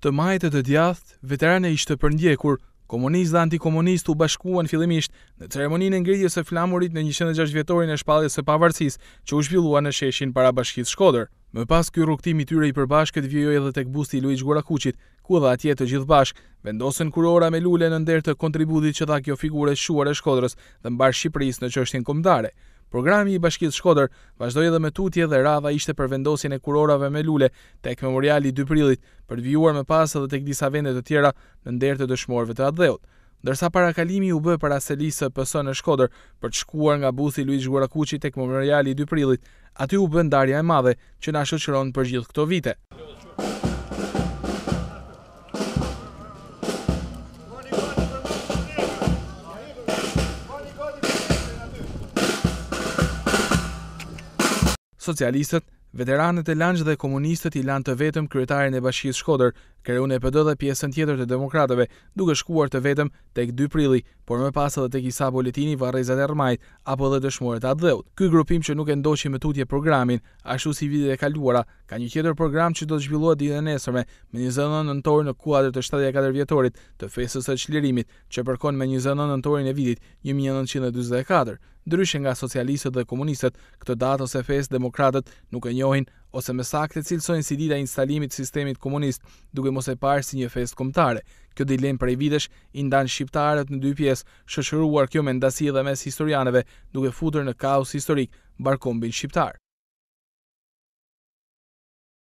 të majtët e djathët, veterane ishte përndjekur, komunist dhe antikomunist u bashkuan fillimisht në ceremoninë e ngritjes së flamurit në 106 vjetorin e shpalljes së pavarësisë që u zhvillua në sheshin para bashkisë Shkodër. Më pas ky rrugtim i tyre i përbashkët vijoi edhe tek busti i Luiç Gurakuçit, ku edhe atje të gjithë bashk vendosen kurora me lule në nder të kontributit që dha kjo figure shuar e Shkodrës dhe mbar Shqipërisë në çështjen kombëtare. Programi i Bashkisë Shkodër vazhdoi edhe me tutje dhe rava ishte për vendosjen e kurorave me lule tek memoriali i 2 prillit, për të vjuar më pas edhe tek disa vende të tjera në nder të dëshmorëve të adhëut. Ndërsa parakalimi u bë para selisë PS në Shkodër për të shkuar nga buthi Luiz Gurakuçi tek memoriali i 2 prillit, aty u bën ndarja e madhe që na shoqëron për gjithë këto vite. socialistët, veteranët e lanqë dhe komunistët i lanë të vetëm kryetarën e bashkisë shkoder, kërëun e pëdë dhe pjesën tjetër të demokratëve, duke shkuar të vetëm tek 2 prili, por më pas edhe tek isa boletini varrezat e rmajt, apo dhe dëshmuret atë dheut. Ky grupim që nuk e ndoqi me tutje programin, ashtu si vidit e kaluara, ka një tjetër program që do të zhvilluat dhe dhe nesërme, me një zënë në nëntorë në kuadrë të 74 vjetorit të fesës e qlirimit, që përkon me një në nëntorin e vidit 1924 ndryshe nga socialistët dhe komunistët, këtë datë ose festë demokratët nuk e njohin ose me sakte cilësojnë si dita instalimit sistemit komunist, duke mos e parë si një festë komtare. Kjo dilemë prej vitesh i ndan shqiptarët në dy pjesë, shoqëruar kjo ndasi edhe mes historianëve, duke futur në kaos historik barkombin shqiptar.